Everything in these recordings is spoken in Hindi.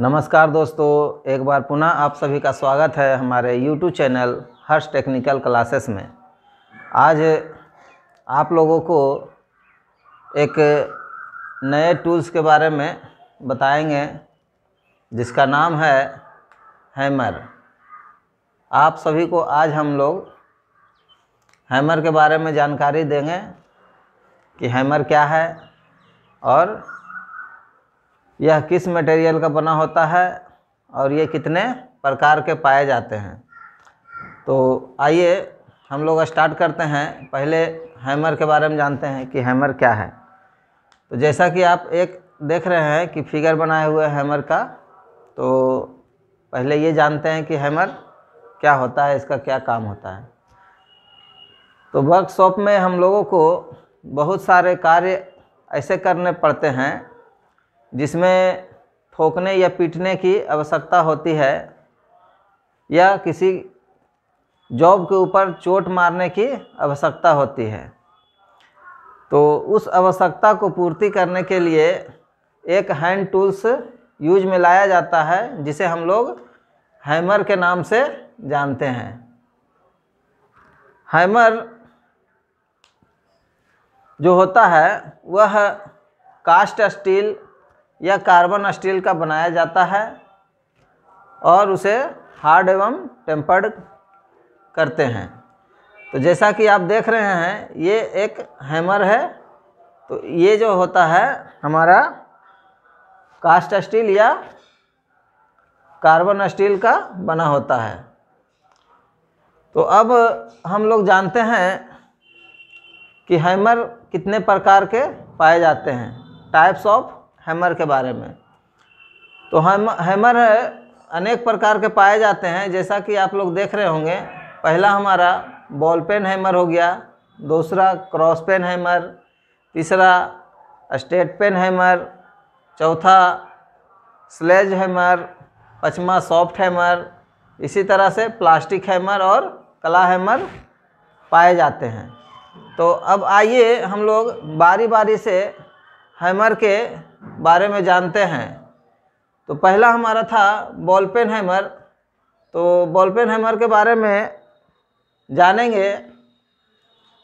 नमस्कार दोस्तों एक बार पुनः आप सभी का स्वागत है हमारे YouTube channel Harsh technical classes में आज आप लोगों को एक नए टूल्स के बारे में बताएंगे जिसका नाम है हैमर आप सभी को आज हम लोग हैमर के बारे में जानकारी देंगे कि हैमर क्या है और यह किस मटेरियल का बना होता है और ये कितने प्रकार के पाए जाते हैं तो आइए हम लोग स्टार्ट करते हैं पहले हैमर के बारे में जानते हैं कि हैमर क्या है तो जैसा कि आप एक देख रहे हैं कि फिगर बनाए हुए हैमर का तो पहले ये जानते हैं कि हैमर क्या होता है इसका क्या काम होता है तो वर्कशॉप में हम लोगों को बहुत सारे कार्य ऐसे करने पड़ते हैं जिसमें थोकने या पीटने की आवश्यकता होती है या किसी जॉब के ऊपर चोट मारने की आवश्यकता होती है तो उस आवश्यकता को पूर्ति करने के लिए एक हैंड टूल्स यूज में लाया जाता है जिसे हम लोग हैमर के नाम से जानते हैं हैमर जो होता है वह कास्ट स्टील या कार्बन स्टील का बनाया जाता है और उसे हार्ड एवं टेम्पर्ड करते हैं तो जैसा कि आप देख रहे हैं ये एक हैमर है तो ये जो होता है हमारा कास्ट स्टील या कार्बन स्टील का बना होता है तो अब हम लोग जानते हैं कि हैमर कितने प्रकार के पाए जाते हैं टाइप्स ऑफ हैमर के बारे में तो हम हैमर अनेक प्रकार के पाए जाते हैं जैसा कि आप लोग देख रहे होंगे पहला हमारा बॉल पेन हैमर हो गया दूसरा क्रॉस पेन हैमर तीसरा स्टेट पेन हैमर चौथा स्लेज हैमर पचमा सॉफ्ट हैमर इसी तरह से प्लास्टिक हैमर और कला हैमर पाए जाते हैं तो अब आइए हम लोग बारी बारी से हैमर के बारे में जानते हैं तो पहला हमारा था बॉल पेन हैमर तो बॉल पेन हैमर के बारे में जानेंगे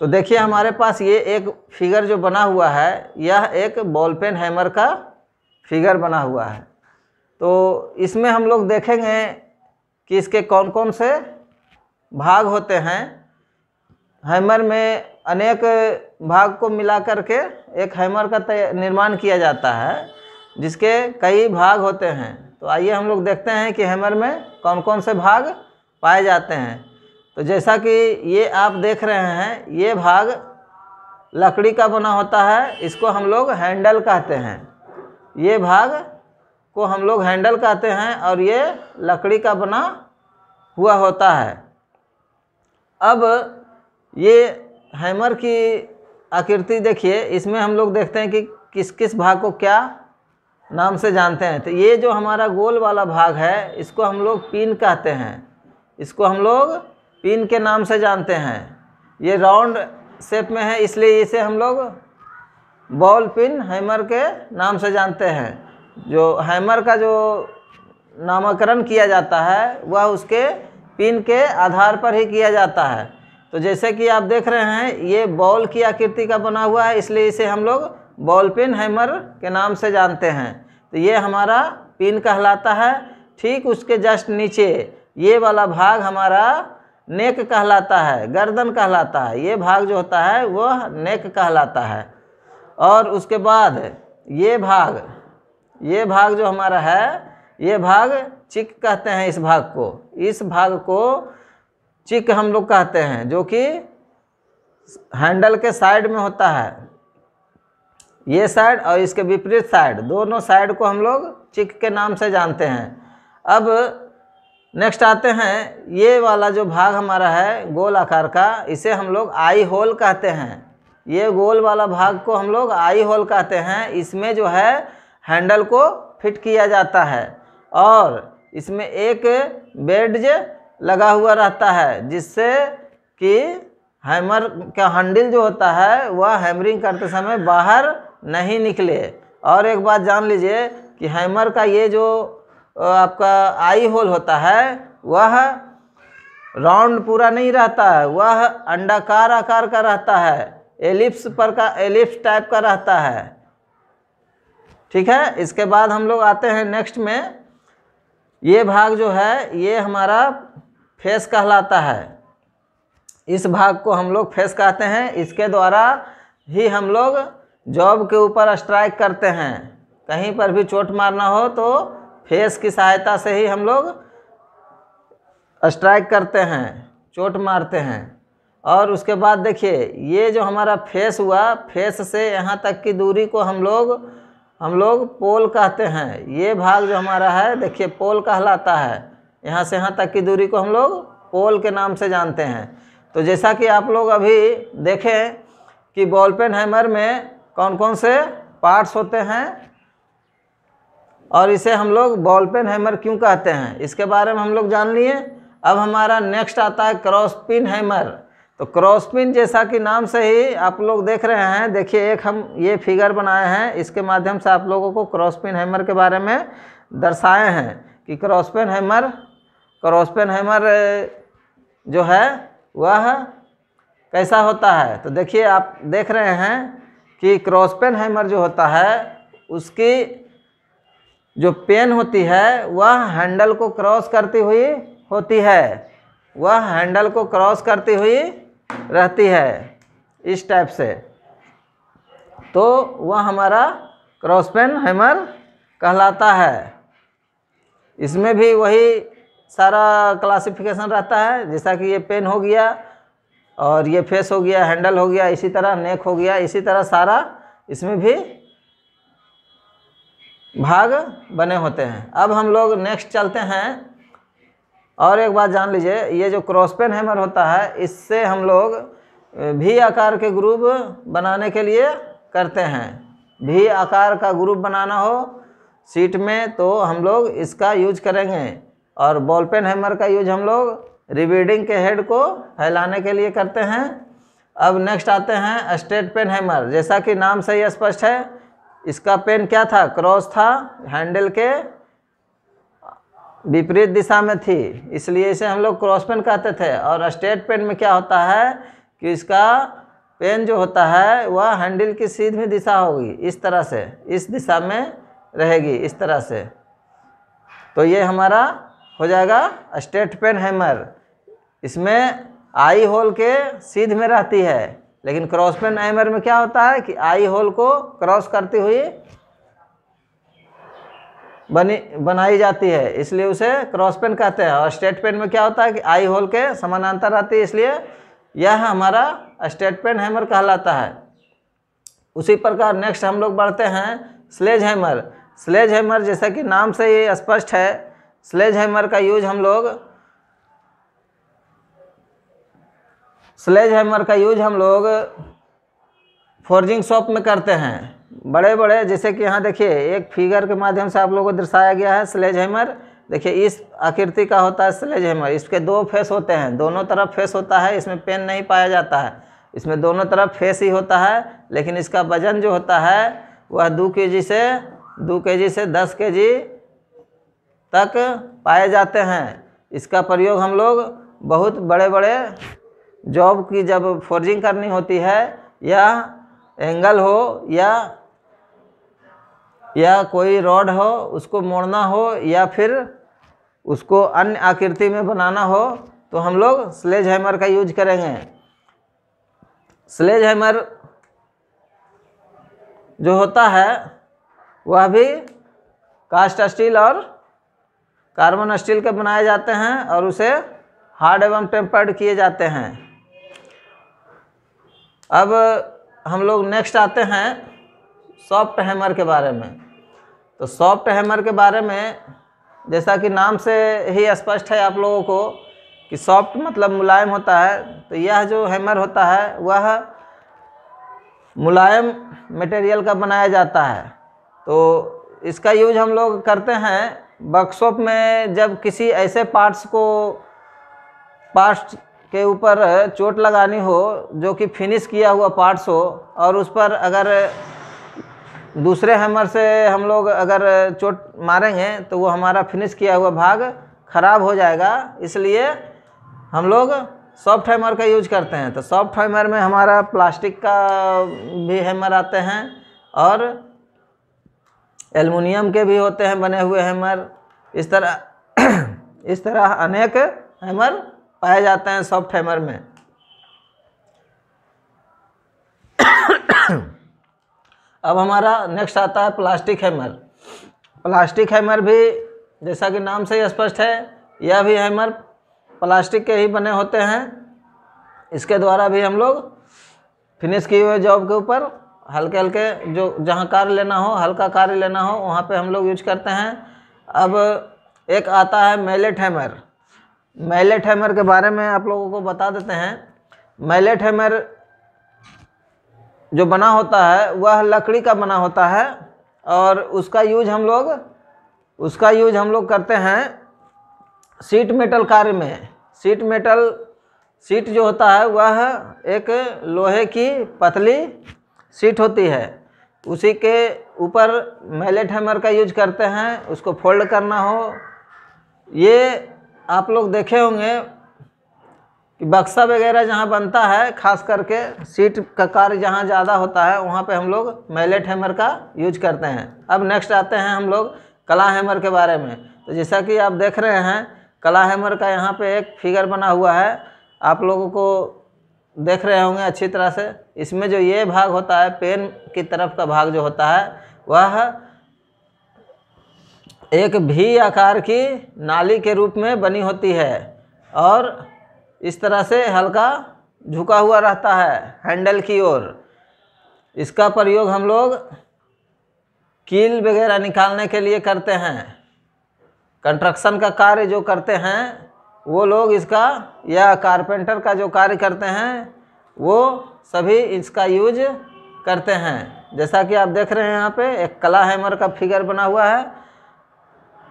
तो देखिए हमारे पास ये एक फिगर जो बना हुआ है यह एक बॉल पेन हैमर का फिगर बना हुआ है तो इसमें हम लोग देखेंगे कि इसके कौन कौन से भाग होते हैं हैमर में अनेक भाग को मिला के एक हैमर का निर्माण किया जाता है जिसके कई भाग होते हैं तो आइए हम लोग देखते हैं कि हैमर में कौन कौन से भाग पाए जाते हैं तो जैसा कि ये आप देख रहे हैं ये भाग लकड़ी का बना होता है इसको हम लोग हैंडल कहते हैं ये भाग को हम लोग हैंडल कहते हैं और ये लकड़ी का बना हुआ होता है अब ये हैमर की आकृति देखिए इसमें हम लोग देखते हैं कि किस किस भाग को क्या नाम से जानते हैं तो ये जो हमारा गोल वाला भाग है इसको हम लोग पिन कहते हैं इसको हम लोग पिन के नाम से जानते हैं ये राउंड शेप में है इसलिए इसे हम लोग बॉल पिन हैमर के नाम से जानते हैं जो हैमर का जो नामकरण किया जाता है वह उसके पिन के आधार पर ही किया जाता है तो जैसे कि आप देख रहे हैं ये बॉल की आकृति का बना हुआ है इसलिए इसे हम लोग बॉल पिन हैमर के नाम से जानते हैं तो ये हमारा पिन कहलाता है ठीक उसके जस्ट नीचे ये वाला भाग हमारा नेक कहलाता है गर्दन कहलाता है ये भाग जो होता है वह नेक कहलाता है और उसके बाद ये भाग ये भाग जो हमारा है ये भाग चिक कहते हैं इस भाग को इस भाग को चिक हम लोग कहते हैं जो कि हैंडल के साइड में होता है ये साइड और इसके विपरीत साइड दोनों साइड को हम लोग चिक के नाम से जानते हैं अब नेक्स्ट आते हैं ये वाला जो भाग हमारा है गोल आकार का इसे हम लोग आई होल कहते हैं ये गोल वाला भाग को हम लोग आई होल कहते हैं इसमें जो है हैंडल को फिट किया जाता है और इसमें एक बेड लगा हुआ रहता है जिससे कि हैमर का हैंडल जो होता है वह हैमरिंग करते समय बाहर नहीं निकले और एक बात जान लीजिए कि हैमर का ये जो आपका आई होल होता है वह राउंड पूरा नहीं रहता है वह अंडाकार आकार का रहता है एलिप्स पर का एलिप्स टाइप का रहता है ठीक है इसके बाद हम लोग आते हैं नेक्स्ट में ये भाग जो है ये हमारा फेस कहलाता है इस भाग को हम लोग फेस कहते हैं इसके द्वारा ही हम लोग जॉब के ऊपर स्ट्राइक करते हैं कहीं पर भी चोट मारना हो तो फेस की सहायता से ही हम लोग स्ट्राइक करते हैं चोट मारते हैं और उसके बाद देखिए ये जो हमारा फेस हुआ फेस से यहाँ तक की दूरी को हम लोग हम लोग पोल कहते हैं ये भाग जो हमारा है देखिए पोल कहलाता है यहाँ से यहाँ तक की दूरी को हम लोग पोल के नाम से जानते हैं तो जैसा कि आप लोग अभी देखें कि बॉल पेन हैमर में कौन कौन से पार्ट्स होते हैं और इसे हम लोग बॉल पेन हैमर क्यों कहते हैं इसके बारे में हम लोग जान लिए अब हमारा नेक्स्ट आता है क्रॉस पिन हैमर तो क्रॉस पिन जैसा कि नाम से ही आप लोग देख रहे हैं देखिए एक हम ये फिगर बनाए हैं इसके माध्यम से आप लोगों को क्रॉस पिन हैमर के बारे में दर्शाए हैं कि cross pin hammer cross peen hammer जो है वह कैसा होता है तो देखिए आप देख रहे हैं कि क्रॉसपेन हैमर जो होता है उसकी जो पेन होती है वह हैंडल को क्रॉस करती हुई होती है वह हैंडल को क्रॉस करती हुई रहती है इस टाइप से तो वह हमारा क्रॉसपेन हैमर कहलाता है इसमें भी वही सारा क्लासिफिकेशन रहता है जैसा कि ये पेन हो गया और ये फेस हो गया हैंडल हो गया इसी तरह नेक हो गया इसी तरह सारा इसमें भी भाग बने होते हैं अब हम लोग नेक्स्ट चलते हैं और एक बात जान लीजिए ये जो क्रॉस पेन हैमर होता है इससे हम लोग भी आकार के ग्रुप बनाने के लिए करते हैं भी आकार का ग्रुप बनाना हो सीट में तो हम लोग इसका यूज करेंगे और बॉल पेन हैमर का यूज हम लोग रिबीडिंग के हेड को फैलाने के लिए करते हैं अब नेक्स्ट आते हैं स्ट्रेट पेन हैमर जैसा कि नाम से ही स्पष्ट है इसका पेन क्या था क्रॉस था हैंडल के विपरीत दिशा में थी इसलिए इसे हम लोग क्रॉस पेन कहते थे और स्ट्रेट पेन में क्या होता है कि इसका पेन जो होता है वह हैंडल की सीधी दिशा होगी इस तरह से इस दिशा में रहेगी इस तरह से तो ये हमारा हो जाएगा स्टेट पेन हैमर इसमें आई होल के सीध में रहती है लेकिन क्रॉस पेन हैमर में क्या होता है कि आई होल को क्रॉस करती हुई बनी बनाई जाती है इसलिए उसे क्रॉस पेन कहते हैं और स्टेट पेन में क्या होता है कि आई होल के समानांतर रहती है इसलिए यह हमारा स्टेट पेन हैमर कहलाता है उसी प्रकार नेक्स्ट हम लोग बढ़ते हैं स्लेज हैमर स्लेज हैमर जैसा कि नाम से ये स्पष्ट है स्लेज हैमर का यूज हम लोग स्लेज हैमर का यूज हम लोग फोर्जिंग शॉप में करते हैं बड़े बड़े जैसे कि यहाँ देखिए एक फिगर के माध्यम से आप लोगों को दर्शाया गया है स्लेज हैमर देखिए इस आकृति का होता है स्लेज हैमर इसके दो फेस होते हैं दोनों तरफ फेस होता है इसमें पेन नहीं पाया जाता है इसमें दोनों तरफ फेस ही होता है लेकिन इसका वजन जो होता है वह दो के जी से दो के जी से दस के जी तक पाए जाते हैं इसका प्रयोग हम लोग बहुत बड़े बड़े जॉब की जब फोर्जिंग करनी होती है या एंगल हो या या कोई रॉड हो उसको मोड़ना हो या फिर उसको अन्य आकृति में बनाना हो तो हम लोग स्लेज हैमर का यूज करेंगे स्लेज हैमर जो होता है वह भी कास्ट स्टील और कार्बन स्टील के बनाए जाते हैं और उसे हार्ड एवं टेम्पर्ड किए जाते हैं अब हम लोग नेक्स्ट आते हैं सॉफ्ट हैमर के बारे में तो सॉफ्ट हैमर के बारे में जैसा कि नाम से ही स्पष्ट है आप लोगों को कि सॉफ्ट मतलब मुलायम होता है तो यह जो हैमर होता है वह मुलायम मटेरियल का बनाया जाता है तो इसका यूज हम लोग करते हैं वर्कशॉप में जब किसी ऐसे पार्ट्स को पार्ट्स के ऊपर चोट लगानी हो जो कि फिनिश किया हुआ पार्ट्स हो और उस पर अगर दूसरे हैमर से हम लोग अगर चोट मारेंगे तो वो हमारा फिनिश किया हुआ भाग ख़राब हो जाएगा इसलिए हम लोग सॉफ्ट हैमर का यूज करते हैं तो सॉफ्ट हैमर में हमारा प्लास्टिक का भी हैमर आते हैं और एलमिनियम के भी होते हैं बने हुए हैमर इस तरह इस तरह अनेक हैमर पाए जाते हैं सॉफ्ट हैमर में अब हमारा नेक्स्ट आता है प्लास्टिक हैमर प्लास्टिक हैमर भी जैसा कि नाम से ही स्पष्ट है यह भी हैमर प्लास्टिक के ही बने होते हैं इसके द्वारा भी हम लोग फिनिश किए हुए जॉब के ऊपर हल्के हल्के जो जहाँ कार्य लेना हो हल्का कार्य लेना हो वहाँ पे हम लोग यूज करते हैं अब एक आता है मैलेट हैमर मैलेट हैमर के बारे में आप लोगों को बता देते हैं मैलेट हैमर जो बना होता है वह लकड़ी का बना होता है और उसका यूज हम लोग उसका यूज हम लोग करते हैं सीट मेटल कार्य में सीट मेटल सीट जो होता है वह एक लोहे की पतली सीट होती है उसी के ऊपर मैलेट हैमर का यूज करते हैं उसको फोल्ड करना हो ये आप लोग देखे होंगे कि बक्सा वगैरह जहाँ बनता है खास करके सीट का कार्य जहाँ ज़्यादा होता है वहाँ पे हम लोग मैलेट हैमर का यूज करते हैं अब नेक्स्ट आते हैं हम लोग कला हैमर के बारे में तो जैसा कि आप देख रहे हैं कला हैमर का यहाँ पे एक फिगर बना हुआ है आप लोगों को देख रहे होंगे अच्छी तरह से इसमें जो ये भाग होता है पेन की तरफ का भाग जो होता है वह एक भी आकार की नाली के रूप में बनी होती है और इस तरह से हल्का झुका हुआ रहता है हैंडल की ओर इसका प्रयोग हम लोग कील वगैरह निकालने के लिए करते हैं कंस्ट्रक्शन का कार्य जो करते हैं वो लोग इसका या कारपेंटर का जो कार्य करते हैं वो सभी इसका यूज करते हैं जैसा कि आप देख रहे हैं यहाँ पे एक कला हैमर का फिगर बना हुआ है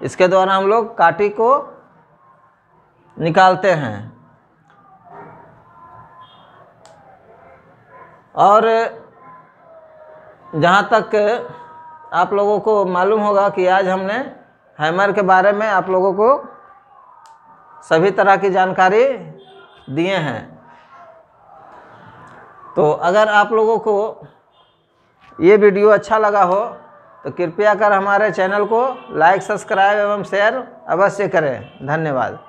इसके द्वारा हम लोग काटी को निकालते हैं और जहाँ तक आप लोगों को मालूम होगा कि आज हमने हैमर के बारे में आप लोगों को सभी तरह की जानकारी दिए हैं तो अगर आप लोगों को ये वीडियो अच्छा लगा हो तो कृपया कर हमारे चैनल को लाइक सब्सक्राइब एवं शेयर अवश्य करें धन्यवाद